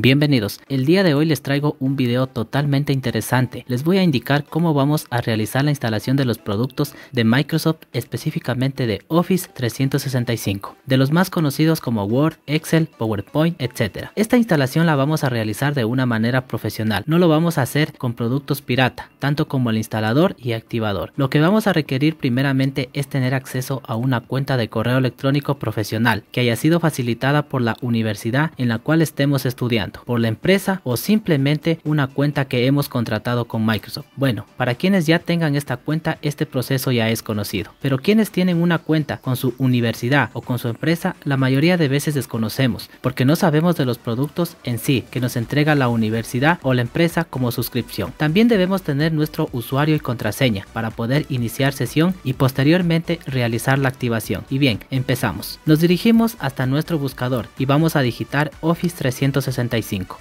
Bienvenidos, el día de hoy les traigo un video totalmente interesante. Les voy a indicar cómo vamos a realizar la instalación de los productos de Microsoft, específicamente de Office 365, de los más conocidos como Word, Excel, PowerPoint, etc. Esta instalación la vamos a realizar de una manera profesional, no lo vamos a hacer con productos pirata, tanto como el instalador y activador. Lo que vamos a requerir primeramente es tener acceso a una cuenta de correo electrónico profesional que haya sido facilitada por la universidad en la cual estemos estudiando por la empresa o simplemente una cuenta que hemos contratado con Microsoft. Bueno, para quienes ya tengan esta cuenta, este proceso ya es conocido, pero quienes tienen una cuenta con su universidad o con su empresa, la mayoría de veces desconocemos, porque no sabemos de los productos en sí que nos entrega la universidad o la empresa como suscripción. También debemos tener nuestro usuario y contraseña para poder iniciar sesión y posteriormente realizar la activación. Y bien, empezamos. Nos dirigimos hasta nuestro buscador y vamos a digitar Office 365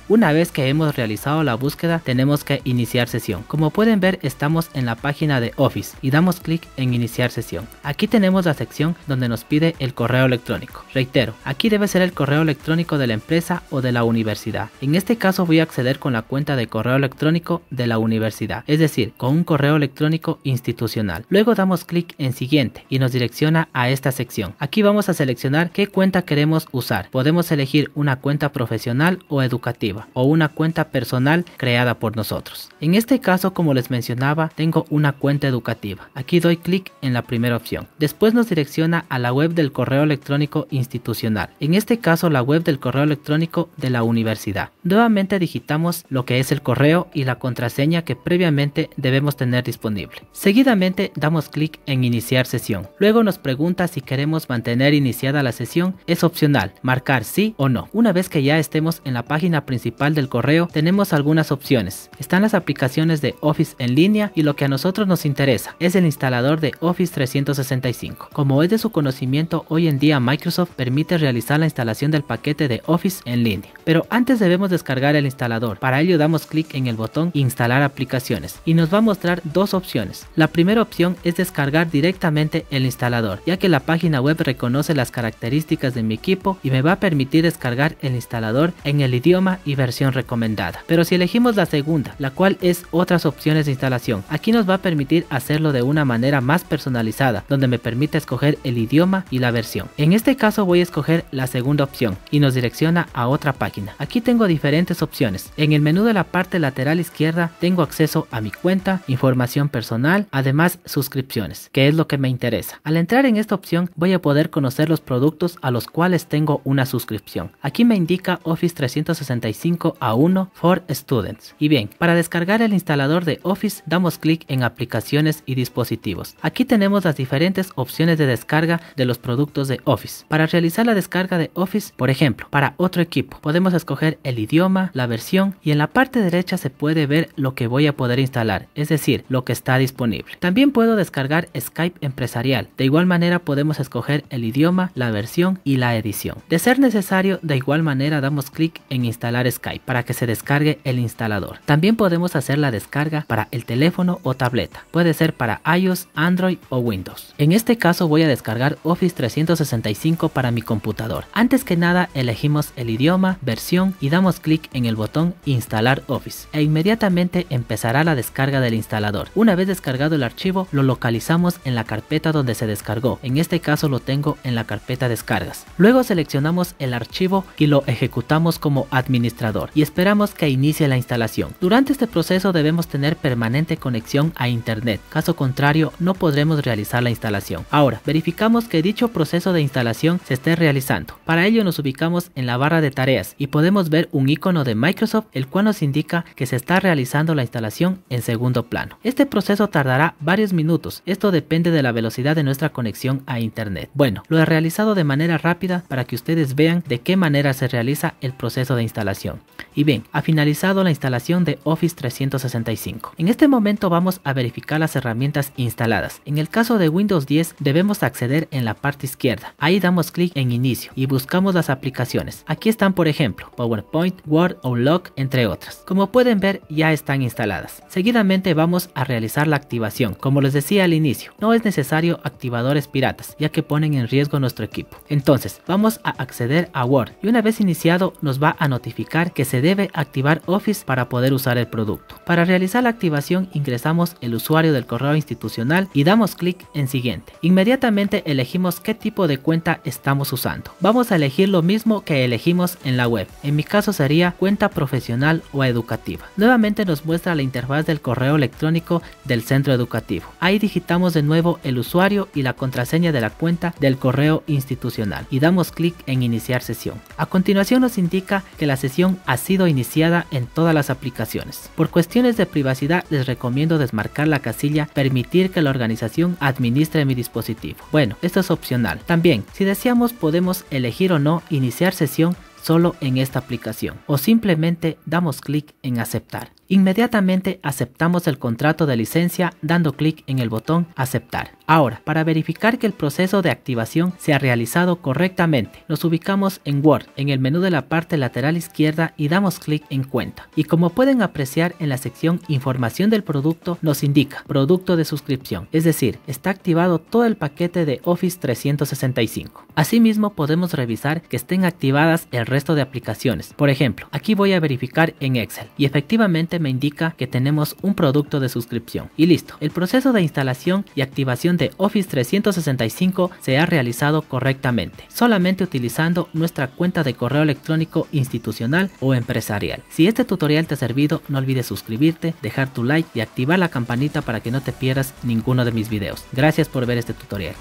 una vez que hemos realizado la búsqueda tenemos que iniciar sesión. Como pueden ver estamos en la página de Office y damos clic en iniciar sesión. Aquí tenemos la sección donde nos pide el correo electrónico. Reitero, aquí debe ser el correo electrónico de la empresa o de la universidad. En este caso voy a acceder con la cuenta de correo electrónico de la universidad, es decir, con un correo electrónico institucional. Luego damos clic en siguiente y nos direcciona a esta sección. Aquí vamos a seleccionar qué cuenta queremos usar. Podemos elegir una cuenta profesional o educativa o una cuenta personal creada por nosotros. En este caso, como les mencionaba, tengo una cuenta educativa. Aquí doy clic en la primera opción. Después nos direcciona a la web del correo electrónico institucional. En este caso, la web del correo electrónico de la universidad. Nuevamente digitamos lo que es el correo y la contraseña que previamente debemos tener disponible. Seguidamente damos clic en iniciar sesión. Luego nos pregunta si queremos mantener iniciada la sesión. Es opcional, marcar sí o no. Una vez que ya estemos en la página principal del correo tenemos algunas opciones. Están las aplicaciones de Office en línea y lo que a nosotros nos interesa es el instalador de Office 365. Como es de su conocimiento, hoy en día Microsoft permite realizar la instalación del paquete de Office en línea. Pero antes debemos descargar el instalador. Para ello damos clic en el botón Instalar aplicaciones y nos va a mostrar dos opciones. La primera opción es descargar directamente el instalador, ya que la página web reconoce las características de mi equipo y me va a permitir descargar el instalador en el idioma y versión recomendada. Pero si elegimos la segunda, la cual es otras opciones de instalación, aquí nos va a permitir hacerlo de una manera más personalizada, donde me permite escoger el idioma y la versión. En este caso voy a escoger la segunda opción y nos direcciona a otra página. Aquí tengo diferentes opciones. En el menú de la parte lateral izquierda tengo acceso a mi cuenta, información personal, además suscripciones, que es lo que me interesa. Al entrar en esta opción voy a poder conocer los productos a los cuales tengo una suscripción. Aquí me indica Office 365 65 a 1 for Students. Y bien, para descargar el instalador de Office damos clic en aplicaciones y dispositivos. Aquí tenemos las diferentes opciones de descarga de los productos de Office. Para realizar la descarga de Office, por ejemplo, para otro equipo, podemos escoger el idioma, la versión y en la parte derecha se puede ver lo que voy a poder instalar, es decir, lo que está disponible. También puedo descargar Skype empresarial. De igual manera podemos escoger el idioma, la versión y la edición. De ser necesario, de igual manera damos clic en instalar Skype para que se descargue el instalador. También podemos hacer la descarga para el teléfono o tableta. Puede ser para iOS, Android o Windows. En este caso voy a descargar Office 365 para mi computador. Antes que nada elegimos el idioma, versión y damos clic en el botón instalar Office e inmediatamente empezará la descarga del instalador. Una vez descargado el archivo lo localizamos en la carpeta donde se descargó. En este caso lo tengo en la carpeta descargas. Luego seleccionamos el archivo y lo ejecutamos como administrador y esperamos que inicie la instalación. Durante este proceso debemos tener permanente conexión a internet, caso contrario no podremos realizar la instalación. Ahora, verificamos que dicho proceso de instalación se esté realizando. Para ello nos ubicamos en la barra de tareas y podemos ver un icono de Microsoft el cual nos indica que se está realizando la instalación en segundo plano. Este proceso tardará varios minutos, esto depende de la velocidad de nuestra conexión a internet. Bueno, lo he realizado de manera rápida para que ustedes vean de qué manera se realiza el proceso de instalación. Y bien, ha finalizado la instalación de Office 365. En este momento vamos a verificar las herramientas instaladas. En el caso de Windows 10 debemos acceder en la parte izquierda. Ahí damos clic en inicio y buscamos las aplicaciones. Aquí están por ejemplo PowerPoint, Word, o Lock entre otras. Como pueden ver ya están instaladas. Seguidamente vamos a realizar la activación. Como les decía al inicio, no es necesario activadores piratas ya que ponen en riesgo nuestro equipo. Entonces vamos a acceder a Word y una vez iniciado nos va notificar que se debe activar Office para poder usar el producto. Para realizar la activación ingresamos el usuario del correo institucional y damos clic en siguiente. Inmediatamente elegimos qué tipo de cuenta estamos usando. Vamos a elegir lo mismo que elegimos en la web. En mi caso sería cuenta profesional o educativa. Nuevamente nos muestra la interfaz del correo electrónico del centro educativo. Ahí digitamos de nuevo el usuario y la contraseña de la cuenta del correo institucional y damos clic en iniciar sesión. A continuación nos indica que la sesión ha sido iniciada en todas las aplicaciones. Por cuestiones de privacidad les recomiendo desmarcar la casilla permitir que la organización administre mi dispositivo. Bueno, esto es opcional. También, si deseamos podemos elegir o no iniciar sesión solo en esta aplicación o simplemente damos clic en aceptar. Inmediatamente aceptamos el contrato de licencia dando clic en el botón aceptar. Ahora, para verificar que el proceso de activación se ha realizado correctamente, nos ubicamos en Word, en el menú de la parte lateral izquierda y damos clic en cuenta. Y como pueden apreciar en la sección información del producto nos indica producto de suscripción, es decir, está activado todo el paquete de Office 365. Asimismo podemos revisar que estén activadas el resto de aplicaciones. Por ejemplo, aquí voy a verificar en Excel y efectivamente me indica que tenemos un producto de suscripción. Y listo, el proceso de instalación y activación de Office 365 se ha realizado correctamente, solamente utilizando nuestra cuenta de correo electrónico institucional o empresarial. Si este tutorial te ha servido, no olvides suscribirte, dejar tu like y activar la campanita para que no te pierdas ninguno de mis videos. Gracias por ver este tutorial.